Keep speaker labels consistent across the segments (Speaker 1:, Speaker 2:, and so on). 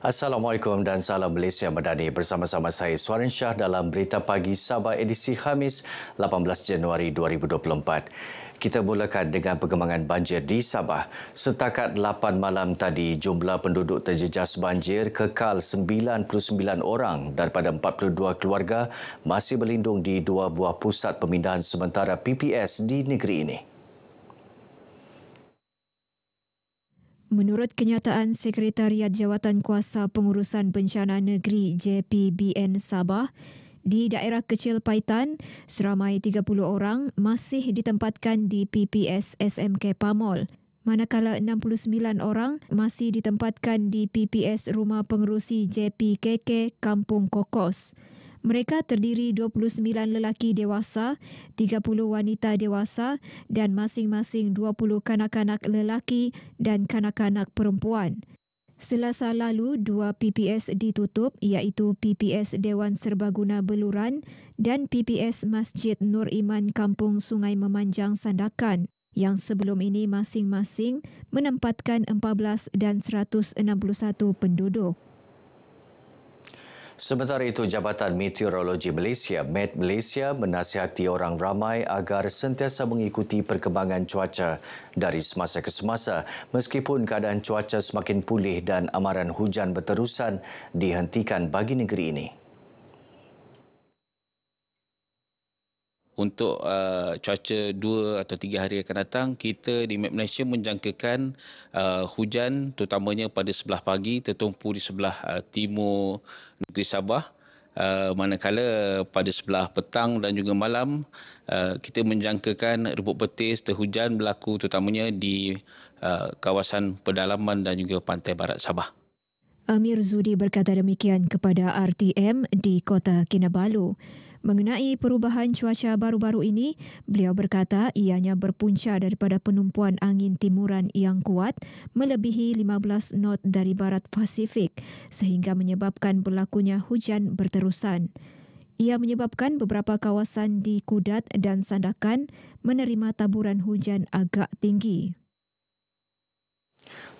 Speaker 1: Assalamualaikum dan salam Malaysia Madani bersama-sama saya Suarin Shah dalam Berita Pagi Sabah edisi Khamis 18 Januari 2024. Kita mulakan dengan perkembangan banjir di Sabah. Setakat 8 malam tadi, jumlah penduduk terjejas banjir kekal 99 orang daripada 42 keluarga masih berlindung di dua buah pusat pemindahan sementara PPS di negeri ini.
Speaker 2: Menurut kenyataan Sekretariat Jawatan Kuasa Pengurusan Bencana Negeri JPBN Sabah, di daerah kecil Paitan, seramai 30 orang masih ditempatkan di PPS SMK Pamol, manakala 69 orang masih ditempatkan di PPS Rumah Pengerusi JPKK Kampung Kokos. Mereka terdiri 29 lelaki dewasa, 30 wanita dewasa dan masing-masing 20 kanak-kanak lelaki dan kanak-kanak perempuan. Selasa lalu, dua PPS ditutup iaitu PPS Dewan Serbaguna Beluran dan PPS Masjid Nur Iman Kampung Sungai Memanjang Sandakan yang sebelum ini masing-masing menempatkan 14 dan 161 penduduk.
Speaker 1: Sementara itu, Jabatan Meteorologi Malaysia, Met Malaysia, menasihati orang ramai agar sentiasa mengikuti perkembangan cuaca dari semasa ke semasa. Meskipun keadaan cuaca semakin pulih dan amaran hujan berterusan dihentikan bagi negeri ini. untuk uh, cuaca dua atau tiga hari akan datang kita di Map Malaysia menjangkakan uh, hujan terutamanya pada sebelah pagi tertumpu di sebelah uh, timur negeri Sabah Uh, manakala pada sebelah petang dan juga malam uh, kita menjangkakan rebut petis terhujan berlaku terutamanya di uh, kawasan pedalaman dan juga pantai barat Sabah.
Speaker 2: Amir Zudi berkata demikian kepada RTM di Kota Kinabalu. Mengenai perubahan cuaca baru-baru ini, beliau berkata ianya berpunca daripada penumpuan angin timuran yang kuat melebihi 15 knot dari barat Pasifik sehingga menyebabkan berlakunya hujan berterusan. Ia menyebabkan beberapa kawasan di Kudat dan Sandakan menerima taburan hujan agak tinggi.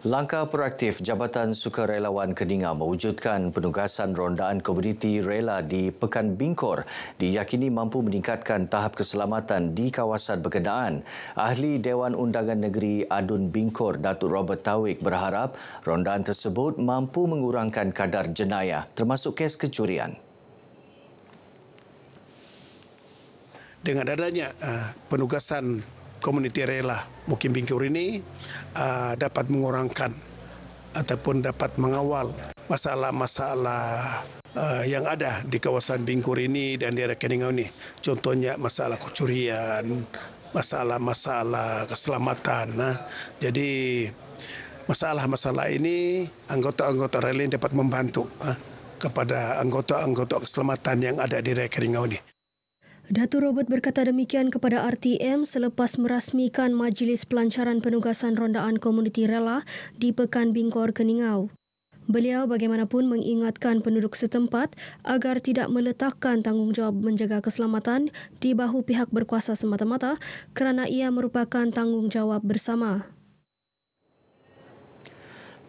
Speaker 1: Langkah proaktif Jabatan Sukarelawan Keninga mewujudkan penugasan rondaan komuniti rela di Pekan Bingkor diyakini mampu meningkatkan tahap keselamatan di kawasan berkenaan. Ahli Dewan Undangan Negeri Adun Bingkor, Datuk Robert Tawik berharap rondaan tersebut mampu mengurangkan kadar jenayah termasuk kes kecurian.
Speaker 3: Dengan adanya uh, penugasan komuniti rela mukim Bingkur ini uh, dapat mengurangkan ataupun dapat mengawal masalah-masalah uh, yang ada di kawasan Bingkur ini dan di daerah Keningau ini. Contohnya masalah kecurian, masalah-masalah keselamatan. Nah, jadi masalah-masalah ini anggota-anggota rela ini dapat membantu. Uh, kepada anggota-anggota keselamatan yang ada di daerah Keringau ini. Datu Robert berkata demikian kepada RTM selepas merasmikan Majlis Pelancaran Penugasan Rondaan Komuniti Rela di Pekan Bingkor, Keningau. Beliau bagaimanapun mengingatkan penduduk setempat agar tidak meletakkan tanggungjawab menjaga keselamatan di bahu pihak berkuasa semata-mata kerana ia merupakan tanggungjawab bersama.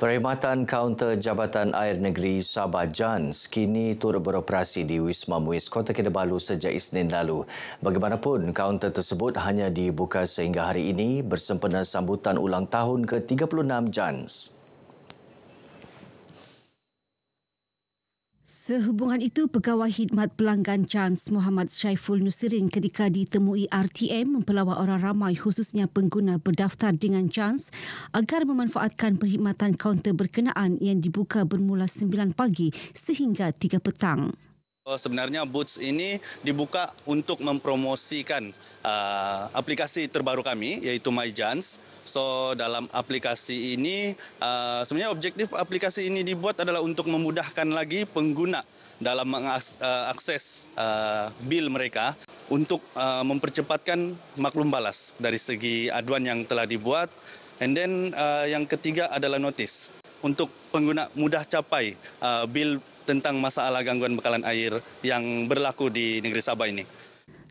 Speaker 1: Perkhidmatan kaunter Jabatan Air Negeri Sabah Jans kini turut beroperasi di Wisma Muiz Kota Kinabalu sejak Isnin lalu. Bagaimanapun, kaunter tersebut hanya dibuka sehingga hari ini bersempena sambutan ulang tahun ke-36 Jans.
Speaker 2: Sehubungan itu, Pegawai hidmat Pelanggan Chance Muhammad Syaiful Nusirin ketika ditemui RTM mempelawa orang ramai khususnya pengguna berdaftar dengan Chance agar memanfaatkan perkhidmatan kaunter berkenaan yang dibuka bermula 9 pagi sehingga 3 petang.
Speaker 1: Eh, sebenarnya Boots ini dibuka untuk mempromosikan uh, aplikasi terbaru kami yaitu MyJans. So dalam aplikasi ini uh, sebenarnya objektif aplikasi ini dibuat adalah untuk memudahkan lagi pengguna dalam mengakses uh, bill mereka untuk uh, mempercepatkan maklum balas dari segi aduan yang telah dibuat. And then uh, yang ketiga adalah notice untuk pengguna mudah capai uh, bill tentang masalah gangguan bekalan air yang berlaku di negeri Sabah ini.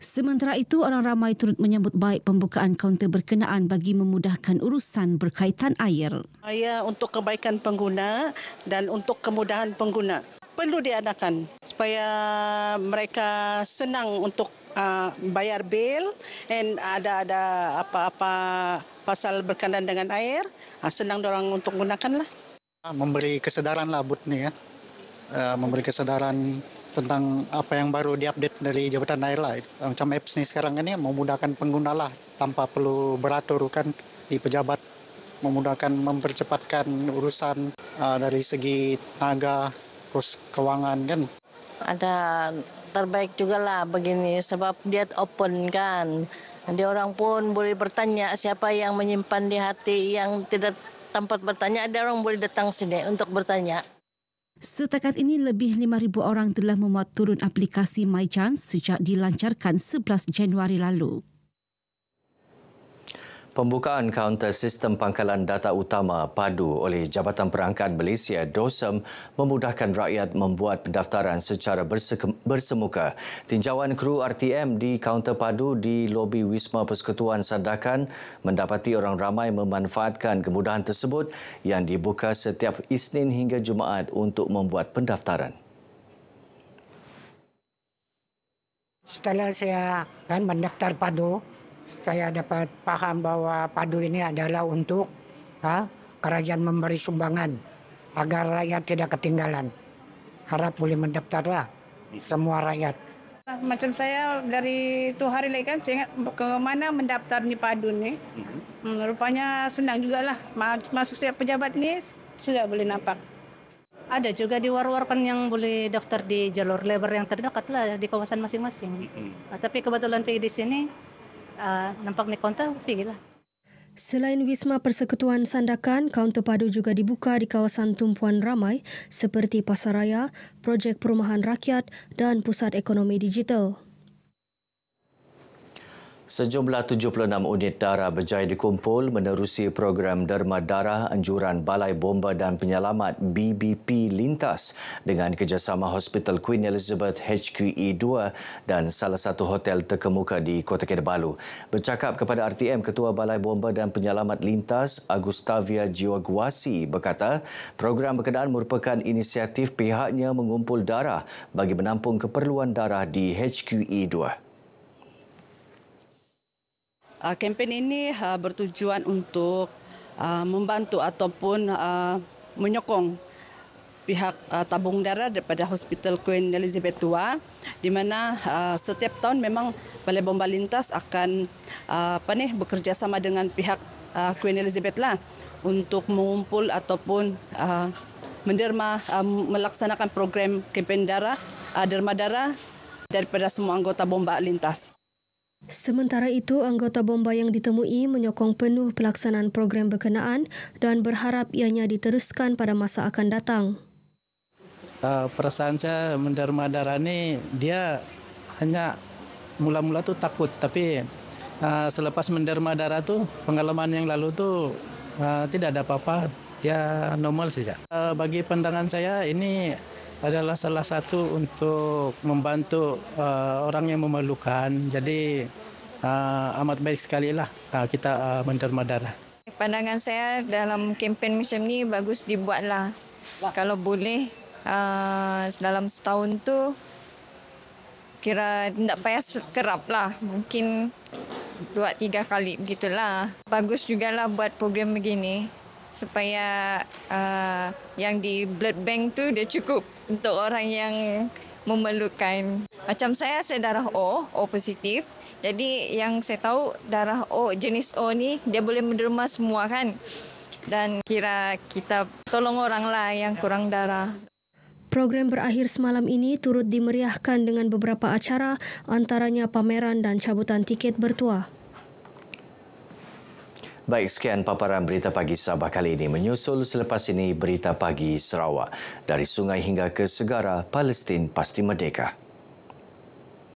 Speaker 2: Sementara itu, orang ramai turut menyambut baik pembukaan kaunter berkenaan bagi memudahkan urusan berkaitan air.
Speaker 3: Ya, untuk kebaikan pengguna
Speaker 1: dan untuk kemudahan pengguna perlu diadakan supaya mereka senang untuk uh, bayar bil dan ada ada apa-apa pasal berkaitan dengan air, uh, senang orang untuk gunakanlah. Ah, memberi kesedaran lah but ni ya Eh, memberi kesadaran tentang apa yang baru diupdate dari jabatan air lah. Eh, macam apps sekarang ini memudahkan pengguna lah tanpa perlu beratur kan di pejabat memudahkan mempercepatkan urusan uh, dari segi tenaga terus keuangan kan
Speaker 3: ada terbaik juga lah begini sebab dia open kan dia orang pun boleh bertanya siapa yang menyimpan di hati yang tidak tempat bertanya ada orang boleh datang sini untuk bertanya
Speaker 2: Setakat ini, lebih 5,000 orang telah memuat turun aplikasi MyChance sejak dilancarkan 11 Januari lalu.
Speaker 1: Pembukaan kaunter sistem pangkalan data utama padu oleh Jabatan Perangkat Malaysia DOSEM memudahkan rakyat membuat pendaftaran secara bersemuka. Tinjauan kru RTM di kaunter padu di lobi Wisma Persekutuan Sandakan mendapati orang ramai memanfaatkan kemudahan tersebut yang dibuka setiap Isnin hingga Jumaat untuk membuat pendaftaran. Setelah saya kan mendaftar padu, saya dapat paham bahwa padu ini adalah untuk ha, kerajaan memberi sumbangan agar rakyat tidak ketinggalan. Harap boleh mendaftarlah semua rakyat. Macam saya dari itu hari lagi kan saya ingat ke mana mendaftarnya padu ini. Mhm. Hmm, rupanya senang juga lah, masuk setiap pejabat ini sudah boleh nampak.
Speaker 3: Ada juga diwar-warkan yang boleh daftar di jalur lebar yang terdekat lah di kawasan masing-masing. -hmm. Tapi kebetulan PI di sini Ah, nampak naik kaunter, pergilah. Selain Wisma Persekutuan Sandakan, kaunter padu juga dibuka di kawasan tumpuan ramai seperti pasaraya, projek perumahan rakyat dan pusat ekonomi digital.
Speaker 1: Sejumlah 76 unit darah berjaya dikumpul menerusi program Derma Darah Anjuran Balai Bomba dan Penyelamat BBP Lintas dengan kerjasama Hospital Queen Elizabeth HQE2 dan salah satu hotel terkemuka di Kota Kinabalu. Bercakap kepada RTM, Ketua Balai Bomba dan Penyelamat Lintas Agustavia Jiwaguasi berkata program berkenaan merupakan inisiatif pihaknya mengumpul darah bagi menampung keperluan darah di HQE2
Speaker 3: uh, kempen ini uh, bertujuan untuk uh, membantu ataupun uh, menyokong pihak uh, tabung darah daripada Hospital Queen Elizabeth II di mana uh, setiap tahun memang Balai Bomba Lintas akan uh, apa nih bekerjasama dengan pihak uh, Queen Elizabeth lah untuk mengumpul ataupun uh, menderma uh, melaksanakan program kempen darah uh, derma darah daripada semua anggota bomba lintas. Sementara itu, anggota bomba yang ditemui menyokong penuh pelaksanaan program berkenaan dan berharap ianya diteruskan pada masa akan datang.
Speaker 1: Uh, perasaan saya menderma darah ini, dia hanya mula-mula tu takut. Tapi uh, selepas menderma darah tu, pengalaman yang lalu tu uh, tidak ada apa-apa. dia normal saja. Uh, bagi pandangan saya, ini adalah salah satu untuk membantu uh, orang yang memerlukan. Jadi uh, amat baik sekali lah uh, kita uh, menderma darah. Pandangan saya dalam kempen macam ni bagus dibuat lah Kalau boleh uh, dalam setahun tu kira tidak payah kerap lah. Mungkin dua tiga kali begitulah. Bagus juga lah buat program begini supaya uh, yang di blood bank tu dia cukup untuk orang yang memerlukan. Macam saya saya darah O, O positif. Jadi yang saya tahu darah O jenis O ni dia boleh menderma semua kan. Dan kira kita tolong oranglah yang kurang darah.
Speaker 3: Program berakhir semalam ini turut dimeriahkan dengan beberapa acara antaranya pameran dan cabutan tiket bertuah.
Speaker 1: Baik, sekian paparan berita pagi Sabah kali ini. Menyusul selepas ini berita pagi Sarawak. Dari sungai hingga ke segara, Palestin pasti merdeka.